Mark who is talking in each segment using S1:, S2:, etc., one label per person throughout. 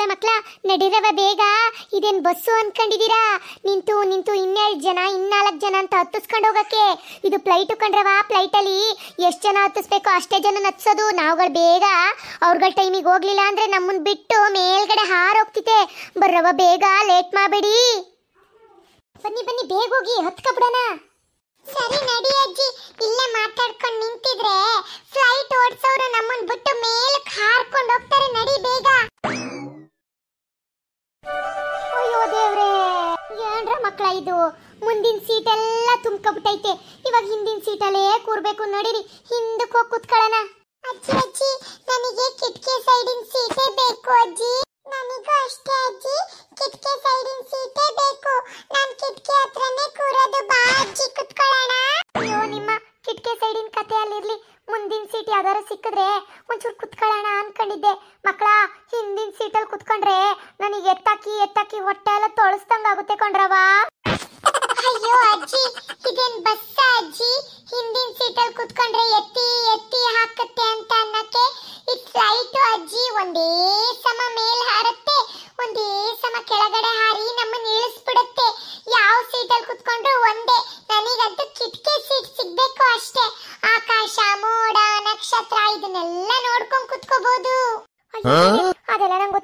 S1: ಮಕ್ಳ ಮಕ್ಳ ನಡೀರವ ಬೇಗ ಇದೇನ್ ಬಸ್ಸು ಅನ್ಕೊಂಡಿದೀರಾ ನಿಂತು ನಿಂತು ಇನ್ನೆರಡ್ ಜನ ಇನ್ನಾಲ್ಕು ಜನ ಅಂತ ಹತ್ತಿಸ್ಕೊಂಡ್ ಹೋಗಕ್ಕೆ ಇದು ಫ್ಲೈಟ್ ಕಂಡ್ರವ ಅಲ್ಲಿ ಎಷ್ಟ್ ಜನ ಹತ್ತಿಸ್ಬೇಕು ಅಷ್ಟೇ ಜನ ನತ್ಸೋದು ನಾವುಗಳು ಬೇಗ ಅವ್ರಗಳ ಟೈಮಿಗೆ ಹೋಗ್ಲಿಲ್ಲ ಅಂದ್ರೆ ನಮ್ಮನ್ನ ಬಿಟ್ಟು ಮೇಲ್ಗಡೆ ಹಾರೋಗ್ತಿತೆ ಬರ್ರವ ಬೇಗ ಲೇಟ್ ಮಾಡಬೇಡಿ ಬನ್ನಿ ಬನ್ನಿ ಬೇಗ ಹೋಗಿ ಹತ್ಕೊಬಿಡಣ ಸರಿ ನಡಿ ಅಜ್ಜಿ ಇಲ್ಲೇ ಮಾತಾಡ್ಕೊಂಡು ನಿಂತಿದ್ರೆ ಫ್ಲೈಟ್ ಓಡಿಸೋರು ನಮ್ಮನ್ನ ಬಿಟ್ಟು ಮೇಲೆ ಹಾರ್ಕೊಂಡು ಹೋಗ್ತಾರೆ ನಡಿ ಬೇಗ ಮುಂದಿನ ಸೀಟೆಲ್ಲ ತುಂಬ್ಕೊಬಿಟ್ಟೈತೆ ಇವಾಗ ಹಿಂದಿನ ಸೀಟಲ್ಲೇ ಕೂರ್ಬೇಕು ನೋಡಿರಿ ಹಿಂದಕ್ಕೆ ಹೋಗಿ ಕುತ್ಕೊಳ್ಳೋಣ ಅಜ್ಜಿ ಅಜ್ಜಿ ನನಗೆ ಕಿಟಕಿ ಸೈಡಿನ ಸೀಟೇ ಬೇಕು ಅಜ್ಜಿ ನನಗೂ ಅಷ್ಟೇ ಅಜ್ಜಿ ಕಿಟಕಿ ಸೈಡಿನ ಸೀಟೇ ಬೇಕು ನಾನು ಕಿಟಕಿ ಹತ್ರನೇ ಕೂರೋದು ಬಾ ಅಜ್ಜಿ ಕುತ್ಕೊಳ್ಳೋಣ ಅಯ್ಯೋ ನಿಮ್ಮ ಕಿಟಕಿ ಸೈಡಿನ ಕತೆ ಅಲ್ಲಿರ್ಲಿ ಮುಂದಿನ ಸೀಟ್ ಯಾವ್ದಾದ್ರು ಸಿಕ್ಕಿದ್ರೆ ಒಂಚೂರು ಕುತ್ಕೊಳ್ಳೋಣ ಅನ್ಕೊಂಡಿದ್ದೆ ಮಕ್ಕಳ ಹಿಂದಿನ ಸೀಟಲ್ಲಿ ಕುತ್ಕೊಂಡ್ರೆ ನನಗೆ ಎತ್ತಾಕಿ ಎತ್ತಾಕಿ ಹೊಟ್ಟೆ ಎಲ್ಲ ತೊಳಸ್ದಂಗಾಗುತ್ತೆ ಕೊಂಡ್ರವಾ ಅಯ್ಯೋ ಅಜ್ಜಿ ಇದೇನ್ ಬಸ್ಸ ಅಜ್ಜಿ ಹಿಂದಿನ ಸೀಟಲ್ಲಿ ಕುತ್ಕೊಂಡ್ರೆ ಎತ್ತಿ ಎತ್ತಿ ಹಾಕತ್ತೆ ಅಂತ ಅನ್ನಕ್ಕೆ ಇದು ಫ್ಲೈಟ್ ಅಜ್ಜಿ ಒಂದೇ ಸಮ ಮೇಲ್ ಹಾರುತ್ತೆ ಒಂದೇ ಸಮ ಕೆಳಗಡೆ ಹಾರಿ ನಮ್ಮನ್ನ ಇಳಿಸ್ಬಿಡುತ್ತೆ ಯಾವ ಸೀಟಲ್ಲಿ ಕುತ್ಕೊಂಡ್ರು ಒಂದೇ ನನಗಂತೂ ಕಿಟಕಿ ಸೀಟ್ ಸಿಗ್ಬೇಕು ಅಷ್ಟೇ ಆಕಾಶ ಮೋಡ ನಕ್ಷತ್ರ ಇದನ್ನೆಲ್ಲ ನೋಡ್ಕೊಂಡು ಕುತ್ಕೋಬಹುದು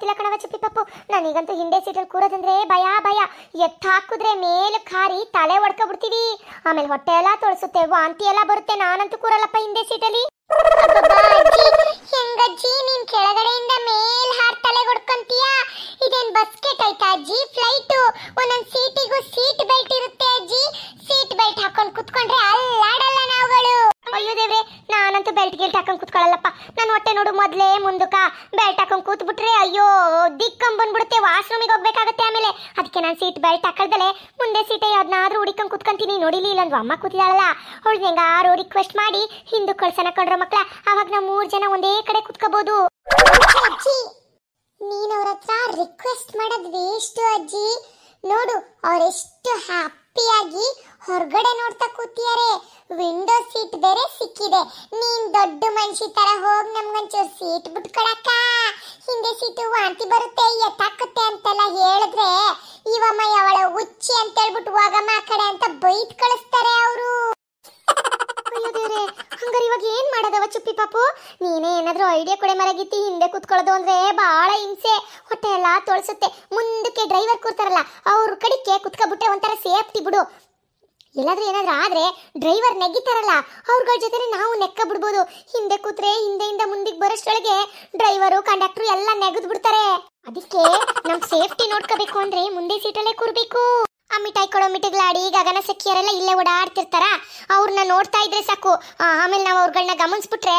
S1: ಗೊತ್ತಿಲ್ಲ ಕಣವ ಚಿಪ್ಪಿ ಪಪ್ಪು ನನಗಂತೂ ಹಿಂದೆ ಸೀಟಲ್ಲಿ ಕೂರೋದಂದ್ರೆ ಭಯ ಭಯ ಎತ್ ಹಾಕಿದ್ರೆ ಮೇಲೆ ಖಾರಿ ತಲೆ ಬಿಡ್ತೀವಿ ಆಮೇಲೆ ಹೊಟ್ಟೆ ಎಲ್ಲ ತೊಳಸುತ್ತೆ ವಾಂತಿ ಎಲ್ಲ ಬರುತ್ತೆ ನಾನಂತೂ ಕೂರಲ್ಲಪ್ಪ ಹಿಂದೆ ಸೀಟಲ್ಲಿ ಹೆಂಗಜ್ಜಿ ನಿನ್ ಕೆಳಗಡೆಯಿಂದ ಮೇಲ್ ಹಾರ್ ತಲೆ ಹೊಡ್ಕೊಂತೀಯ ಇದೇನ್ ಬಸ್ಕೆಟ್ ಆಯ್ತಾ ಅಜ್ಜಿ ಫ್ಲೈಟ್ ಒಂದೊಂದ್ ಬೆಲ್ಟ್ ಹಾಕೊಂಡು ಕೂತ್ ಬಿಟ್ರೆ ಅಯ್ಯೋ ದಿಕ್ಕಂಬ್ ಬಂದ್ಬಿಡುತ್ತೆ ವಾಶ್ರೂಮಿಗೆ ಹೋಗ್ಬೇಕಾಗತ್ತೆ ಆಮೇಲೆ ಅದಕ್ಕೆ ನಾನು ಸೀಟ್ ಬೆಲ್ಟ್ ಹಾಕಲ್ದಲೆ ಮುಂದೆ ಸೀಟ್ ಯಾವ್ದನ್ನಾದ್ರೂ ಹುಡಿಕೊಂಡ್ ಕುತ್ಕೊಂತೀನಿ ನೋಡಿಲಿ ಇಲ್ಲೊಂದು ಅಮ್ಮ ಕೂತಿದಾಳಲ್ಲ ಅವಳು ಆರು ರಿಕ್ವೆಸ್ಟ್ ಮಾಡಿ ಹಿಂದೂ ಕಳ್ಸನ ಕಂಡ್ರ ಮಕ್ಳ ಅವಾಗ ನಾವು ಮೂರ್ ಜನ ಒಂದೇ ಕಡೆ ಕುತ್ಕೋಬಹುದು ನೀನ್ ಅವ್ರ ಹತ್ರ ರಿಕ್ವೆಸ್ಟ್ ಮಾಡದ್ ವೇಸ್ಟ್ ಅಜ್ಜಿ ನೋಡು ಎಷ್ಟು ಹ್ಯಾಪ್ ತೃಪ್ತಿಯಾಗಿ ಹೊರಗಡೆ ನೋಡ್ತಾ ಕೂತಿಯಾರೆ ವಿಂಡೋ ಸೀಟ್ ಬೇರೆ ಸಿಕ್ಕಿದೆ ನೀನ್ ದೊಡ್ಡ ಮನುಷ್ಯ ತರ ಹೋಗಿ ನಮ್ಗೊಂಚೂರು ಸೀಟ್ ಬಿಟ್ಕೊಳಕ ಹಿಂದೆ ಸೀಟು ವಾಂತಿ ಬರುತ್ತೆ ಎತ್ತಾಕತ್ತೆ ಅಂತೆಲ್ಲ ಹೇಳಿದ್ರೆ ಇವಮ್ಮ ಅವಳ ಉಚ್ಚಿ ಅಂತ ಹೇಳ್ಬಿಟ್ಟು ಹೋಗಮ್ಮ ಕಡೆ ಅಂತ ಬೈತ್ ಕಳಿಸ್ತಾರೆ ಅವರು ಚುಪ್ಪಿ ಪಾಪು ನೀನೇ ಏನಾದರೂ ಐಡಿಯಾ ಕೊಡೆ ಮರಗಿತ್ತಿ ಹಿಂದೆ ಕುತ್ಕೊಳ್ಳೋದು ಅಂದ್ರೆ ಬಹಳ ಹಿಂಸೆ ಹೊಟ್ಟೆ ಎಲ್ಲ ತೊಳಸುತ್ತೆ ಮುಂದಕ್ಕೆ ಡ್ರೈವರ್ ಕೂರ್ತಾರಲ್ಲ ಅವ್ರ ಕಡಿಕೆ ಕುತ್ಕೊಬಿಟ್ಟೆ ಒಂಥರ ಸೇಫ್ಟಿ ಬಿಡು ಎಲ್ಲಾದ್ರೂ ಏನಾದ್ರೂ ಆದ್ರೆ ಡ್ರೈವರ್ ನೆಗಿತಾರಲ್ಲ ಅವ್ರಗಳ ಜೊತೆ ನಾವು ನೆಕ್ಕ ಬಿಡ್ಬೋದು ಹಿಂದೆ ಕೂತ್ರೆ ಹಿಂದೆಯಿಂದ ಮುಂದಿಗೆ ಬರೋಷ್ಟೊಳಗೆ ಡ್ರೈವರು ಕಂಡಕ್ಟರ್ ಎಲ್ಲ ನೆಗೆದು ಬಿಡ್ತಾರೆ ಅದಕ್ಕೆ ನಮ್ಮ ಸೇಫ್ಟಿ ನೋಡ್ಕೋಬೇಕು ಅಂದ್ರೆ ಮುಂದೆ ಸೀಟಲ್ಲೇ ಕೂರ್ಬೇಕು ಆ ಮಿಠಾಯಿ ಕೊಡೋ ಮಿಟಗ್ಲಾಡಿ ಗಗನ ಸಖಿಯರೆಲ್ಲ ಇಲ್ಲೇ ಓಡಾಡ್ತಿರ್ತಾರ ಅವ್ರನ್ನ ನೋಡ್ತಾ ಇದ್ರೆ ಸಾಕು ಆಮೇಲೆ ನಾವು ಅವ್ರಗಳನ್ನ ಗಮನಿಸ್ಬಿಟ್ರೆ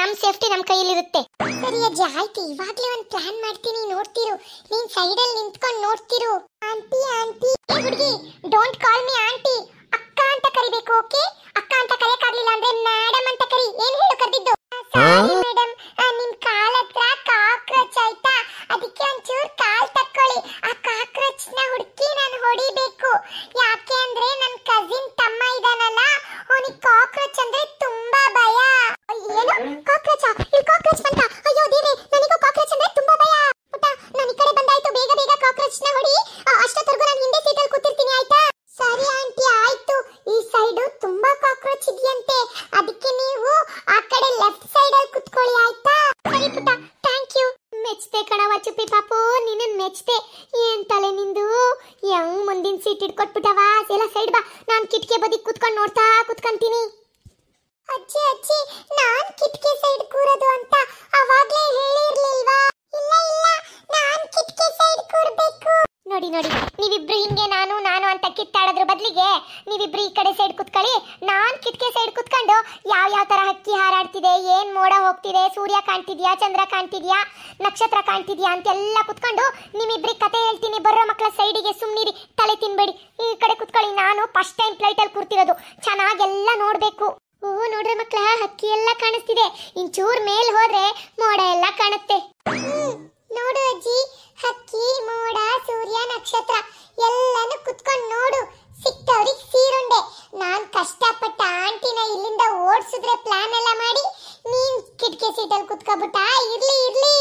S1: ನಮ್ ಸೇಫ್ಟಿ ನಮ್ಮ ಕೈಯಲ್ಲಿರುತ್ತೆ ಸರಿ ಅಜ್ಜಿ ಆಯ್ತು ಇವಾಗ್ಲೇ ಒಂದು ಪ್ಲಾನ್ ಮಾಡ್ತೀನಿ ನೋಡ್ತಿರು ನೀನ್ ಸೈಡ್ ಅಲ್ಲಿ ನಿಂತ್ಕೊಂಡು ನೋಡ್ತಿರು ಆಂಟಿ ಆಂಟಿ ಹುಡುಗಿ ಡೋಂಟ್ ಕಾಲ್ ಮಿ ಆಂಟಿ ಅಕ್ಕ ಅಂತ ಕರಿಬೇಕು ಓಕೆ ಅಕ್ಕ ಅಂತ ಕರೆಯಕ್ಕಾಗ್ಲಿಲ್ಲ ಅಂದ್ರೆ ಮೇಡಮ್ ಅಂತ ಕರಿ ಏನ್ ಹೇಳು ಕರೆದಿದ್ದು ಮೇಡಮ್ ತಕ್ಷಣ ಹೊಡಿ ನಾನು ಹಿಂದೆ ಸೀಟಲ್ಲಿ ಕೂತಿರ್ತೀನಿ ಆಯ್ತಾ ಸರಿ ಆಂಟಿ ಆಯ್ತು ಈ ಸೈಡು ತುಂಬಾ ಕಾಕ್ರೋಚ್ ಇದೆಯಂತೆ ಅದಕ್ಕೆ ನೀವು ಆ ಕಡೆ ಲೆಫ್ಟ್ ಸೈಡ್ ಅಲ್ಲಿ ಕುತ್ಕೊಳ್ಳಿ ಆಯ್ತಾ ಸರಿ ಪುಟ್ಟ ಥ್ಯಾಂಕ್ ಯು ಮೆಚ್ಚತೆ ಕಣವ ಚುಪ್ಪಿ ಪಾಪು ನಿನ್ನ ಮೆಚ್ಚತೆ ಏನ್ ತಲೆ ನಿಂದು ಹೆಂಗ್ ಮುಂದಿನ ಸೀಟ್ ಇಟ್ಕೊಟ್ಬಿಟ್ಟವ ಎಲ್ಲ ಸೈಡ್ ಬಾ ನಾನು ಕಿಟಕಿ ಬದಿ ಕುತ್ಕೊಂಡು ನೋಡ್ತಾ ಕುತ್ಕೊಂತೀನಿ ಅಜ್ಜಿ ಅಜ್ಜಿ ನಾನ್ ಕಿಟಕಿ ಸೈಡ್ ಕೂರೋದು ಅಂತ ಅವಾಗ್ಲೇ ಹೇಳಿರ್ಲಿಲ್ವಾ ಇಲ್ಲ ಇಲ್ಲ ನಾನ್ ಕಿಟಕಿ ಸೈಡ್ ನೋಡಿ ನೋಡಿ ನೀವಿಬ್ರು ಹಿಂಗೆ ನಾನು ನಾನು ಅಂತ ಕಿತ್ತಾಡೋದ್ರ ಬದಲಿಗೆ ನೀವಿಬ್ರು ಈ ಕಡೆ ಸೈಡ್ ಕುತ್ಕೊಳ್ಳಿ ನಾನು ಕಿಟಕಿ ಸೈಡ್ ಕುತ್ಕೊಂಡು ಯಾವ ಯಾವ ತರ ಹಕ್ಕಿ ಹಾರಾಡ್ತಿದೆ ಏನ್ ಮೋಡ ಹೋಗ್ತಿದೆ ಸೂರ್ಯ ಕಾಣ್ತಿದ್ಯಾ ಚಂದ್ರ ಕಾಣ್ತಿದ್ಯಾ ನಕ್ಷತ್ರ ಕಾಣ್ತಿದ್ಯಾ ಅಂತ ಅಂತೆಲ್ಲ ಕುತ್ಕೊಂಡು ನಿಮ್ಮಿಬ್ರಿಗೆ ಕತೆ ಹೇಳ್ತೀನಿ ಬರೋ ಮಕ್ಕಳ ಸೈಡಿಗೆ ಸುಮ್ಮನಿರಿ ತಲೆ ತಿನ್ಬೇಡಿ ಈ ಕಡೆ ಕುತ್ಕೊಳ್ಳಿ ನಾನು ಫಸ್ಟ್ ಟೈಮ್ ಫ್ಲೈಟ್ ಫ್ಲೈಟಲ್ಲಿ ಕೂರ್ತಿರೋದು ಚೆನ್ನಾಗೆಲ್ಲ ನೋಡ್ಬೇಕು ಓ ನೋಡ್ರಿ ಮಕ್ಕಳ ಹಕ್ಕಿ ಎಲ್ಲ ಕಾಣಿಸ್ತಿದೆ ಚೂರ್ ಮೇಲೆ ಹೋದ್ರೆ ಮೋಡ ಎಲ್ಲ ಕಾಣುತ್ತೆ ನೋಡು ಅಜ್ಜಿ ಹಕ್ಕಿ ಸೀಟಲ್ಲಿ ಕುತ್ಕೊಬಿಟ್ಟ ಇರ್ಲಿ ಇರ್ಲಿ